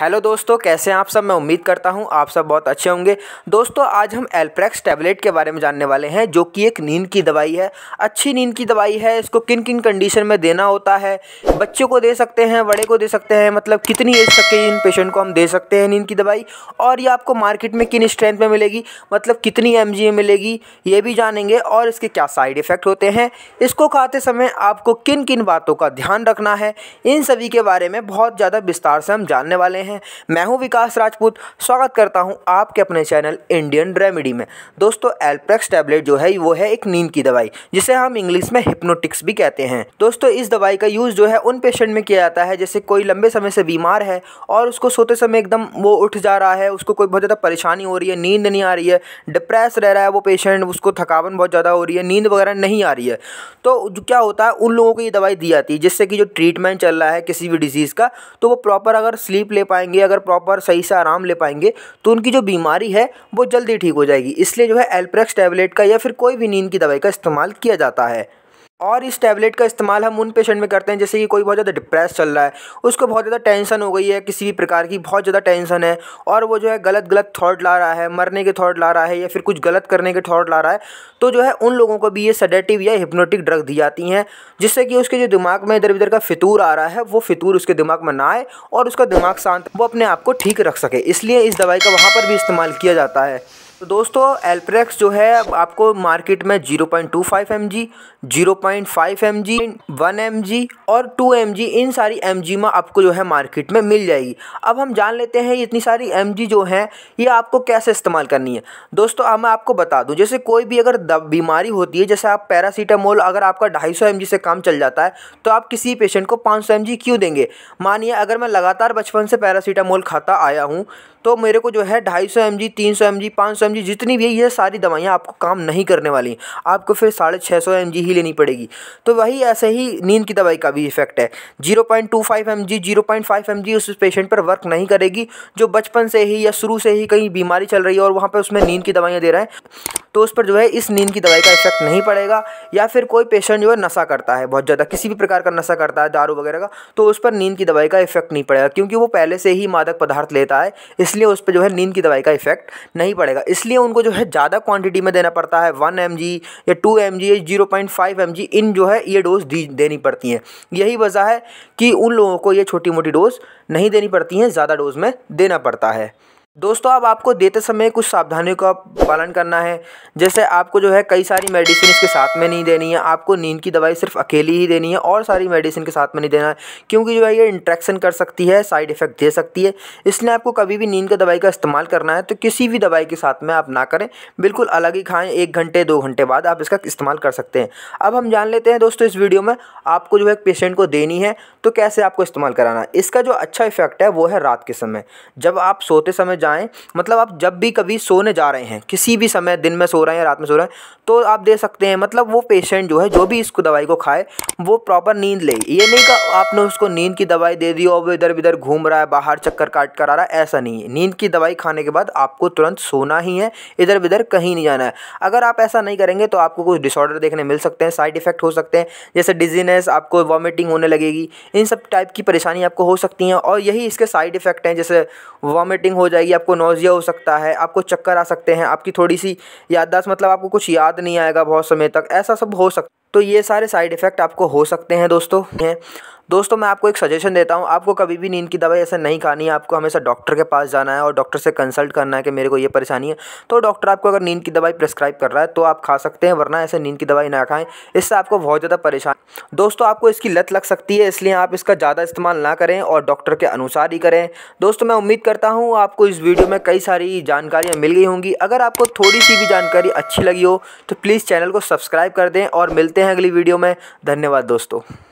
hello दोस्तों कैसे हैं आप सब मैं उम्मीद करता हूं आप सब बहुत अच्छे होंगे दोस्तों आज हम एल्प्रेक्स टैबलेट के बारे में जानने वाले हैं जो कि एक नींद की दवाई है अच्छी नींद की दवाई है इसको किन किन कंडीशन में देना होता है बच्चों को दे सकते हैं बड़े को दे सकते हैं मतलब कितनी एज तक के इन पेशेंट को हम दे सकते हैं नींद की दवाई और ये आपको मार्केट में किन स्ट्रेंथ में मिलेगी मतलब कितनी एम जी मिलेगी ये भी जानेंगे और इसके क्या साइड इफ़ेक्ट होते हैं इसको खाते समय आपको किन किन बातों का ध्यान रखना है इन सभी के बारे में बहुत ज़्यादा विस्तार से हम जानने वाले हैं हैं मैं हूं विकास राजपूत स्वागत करता हूं आपके अपने चैनल इंडियन रेमेडी में दोस्तों एल्प्रेक्स टैबलेट जो है वो है एक नींद की दवाई जिसे हम इंग्लिश में हिप्नोटिक्स भी कहते हैं दोस्तों इस दवाई का यूज़ जो है उन पेशेंट में किया जाता है जैसे कोई लंबे समय से बीमार है और उसको सोते समय एकदम वो उठ जा रहा है उसको कोई बहुत ज़्यादा परेशानी हो रही है नींद नहीं आ रही है डिप्रेस रह रहा है वो पेशेंट उसको थकावन बहुत ज़्यादा हो रही है नींद वगैरह नहीं आ रही है तो क्या होता है उन लोगों को ये दवाई दी जाती है जिससे कि जो ट्रीटमेंट चल रहा है किसी भी डिजीज़ का तो वो प्रॉपर अगर स्लीप ले पाए पाएंगे अगर प्रॉपर सही से आराम ले पाएंगे तो उनकी जो बीमारी है वो जल्दी ठीक हो जाएगी इसलिए जो है एल्प्रेक्स टैबलेट का या फिर कोई भी नींद की दवाई का इस्तेमाल किया जाता है और इस टैबलेट का इस्तेमाल हम उन पेशेंट में करते हैं जैसे कि कोई बहुत ज़्यादा डिप्रेस चल रहा है उसको बहुत ज़्यादा टेंशन हो गई है किसी भी प्रकार की बहुत ज़्यादा टेंशन है और वो जो है गलत गलत थॉट ला रहा है मरने के थॉट ला रहा है या फिर कुछ गलत करने के थॉट ला रहा है तो जो है उन लोगों को भी ये सडेटिव या हिप्नोटिक ड्रग दी जाती हैं जिससे कि उसके जो दिमाग में इधर उधर का फितूर आ रहा है वो फितूर उसके दिमाग में ना आए और उसका दिमाग शांत वो अपने आप को ठीक रख सके इसलिए इस दवाई का वहाँ पर भी इस्तेमाल किया जाता है तो दोस्तों एल्प्रेक्स जो है आपको मार्केट में 0.25 point two five M G zero point five M G one M G और टू एम जी इन सारी एम जी में आपको जो है मार्केट में मिल जाएगी अब हम जान लेते हैं इतनी सारी एम जी जो हैं ये आपको कैसे इस्तेमाल करनी है दोस्तों अब मैं आपको बता दूँ जैसे कोई भी अगर बीमारी होती है जैसे आप पैरासीटामोल अगर आपका ढाई सौ से काम चल जाता है तो आप किसी पेशेंट को पाँच सौ क्यों देंगे मानिए अगर मैं लगातार बचपन से पैरासीटामोल खाता आया हूँ तो मेरे को जो है ढाई सौ एम जी तीन सौ एम जी पाँच सौ एम जितनी भी है ये सारी दवाइयाँ आपको काम नहीं करने वाली आपको फिर साढ़े छः सौ एम ही लेनी पड़ेगी तो वही ऐसे ही नींद की दवाई का भी इफेक्ट है zero point two five M G zero point five M G उस पेशेंट पर वर्क नहीं करेगी जो बचपन से ही या शुरू से ही कहीं बीमारी चल रही है और वहाँ पर उसमें नींद की दवाइयाँ दे रहे हैं तो उस पर जो है इस नींद की दवाई का इफेक्ट नहीं पड़ेगा या फिर कोई पेशेंट जो है नशा करता है बहुत ज़्यादा किसी भी प्रकार का नशा करता है दारू वगैरह का तो उस पर नींद की दवाई का इफेक्ट नहीं पड़ेगा क्योंकि वो पहले से ही मादक पदार्थ लेता है इसलिए उस पर जो है नींद की दवाई का इफेक्ट नहीं पड़ेगा इसलिए उनको जो है ज़्यादा क्वान्टिटी में देना पड़ता है वन एम या टू एम या जीरो पॉइंट इन जो है ये डोज दी देनी पड़ती हैं यही वजह है कि उन लोगों को ये छोटी मोटी डोज नहीं देनी पड़ती हैं ज़्यादा डोज में देना पड़ता है दोस्तों अब आपको देते समय कुछ सावधानियों का पालन करना है जैसे आपको जो है कई सारी मेडिसिन इसके साथ में नहीं देनी है आपको नींद की दवाई सिर्फ अकेली ही देनी है और सारी मेडिसिन के साथ में नहीं देना है क्योंकि जो है ये इंट्रैक्शन कर सकती है साइड इफ़ेक्ट दे सकती है इसलिए आपको कभी भी नींद की दवाई का इस्तेमाल करना है तो किसी भी दवाई के साथ में आप ना करें बिल्कुल अलग ही खाएँ एक घंटे दो घंटे बाद आप इसका इस्तेमाल कर सकते हैं अब हम जान लेते हैं दोस्तों इस वीडियो में आपको जो है पेशेंट को देनी है तो कैसे आपको इस्तेमाल कराना है इसका जो अच्छा इफेक्ट है वो है रात के समय जब आप सोते समय जाएं मतलब आप जब भी कभी सोने जा रहे हैं किसी भी समय दिन में सो रहे हैं रात में सो रहे हैं तो आप दे सकते हैं मतलब वो पेशेंट जो है जो भी इसको दवाई को खाए वो प्रॉपर नींद ले ये नहीं कि आपने उसको नींद की दवाई दे दी और वो इधर उधर घूम रहा है बाहर चक्कर काट कर आ रहा है ऐसा नहीं है नींद की दवाई खाने के बाद आपको तुरंत सोना ही है इधर उधर कहीं नहीं जाना है अगर आप ऐसा नहीं करेंगे तो आपको कुछ डिसऑर्डर देखने मिल सकते हैं साइड इफेक्ट हो सकते हैं जैसे डिजीनेस आपको वॉमिटिंग होने लगेगी इन सब टाइप की परेशानी आपको हो सकती हैं और यही इसके साइड इफेक्ट हैं जैसे वॉमिटिंग हो जाएगी जाएगी आपको नोज़िया हो सकता है आपको चक्कर आ सकते हैं आपकी थोड़ी सी याददाश्त मतलब आपको कुछ याद नहीं आएगा बहुत समय तक ऐसा सब हो सकता तो ये सारे साइड इफ़ेक्ट आपको हो सकते हैं दोस्तों हैं दोस्तों मैं आपको एक सजेशन देता हूँ आपको कभी भी नींद की दवाई ऐसे नहीं खानी है आपको हमेशा डॉक्टर के पास जाना है और डॉक्टर से कंसल्ट करना है कि मेरे को ये परेशानी है तो डॉक्टर आपको अगर नींद की दवाई प्रेस्क्राइब कर रहा है तो आप खा सकते हैं वरना ऐसे नींद की दवाई ना खाएं इससे आपको बहुत ज़्यादा परेशान दोस्तों आपको इसकी लत लग सकती है इसलिए आप इसका ज़्यादा इस्तेमाल ना करें और डॉक्टर के अनुसार ही करें दोस्तों मैं उम्मीद करता हूँ आपको इस वीडियो में कई सारी जानकारियाँ मिल गई होंगी अगर आपको थोड़ी सी भी जानकारी अच्छी लगी हो तो प्लीज़ चैनल को सब्सक्राइब कर दें और मिलते मिलते हैं अगली वीडियो में धन्यवाद दोस्तों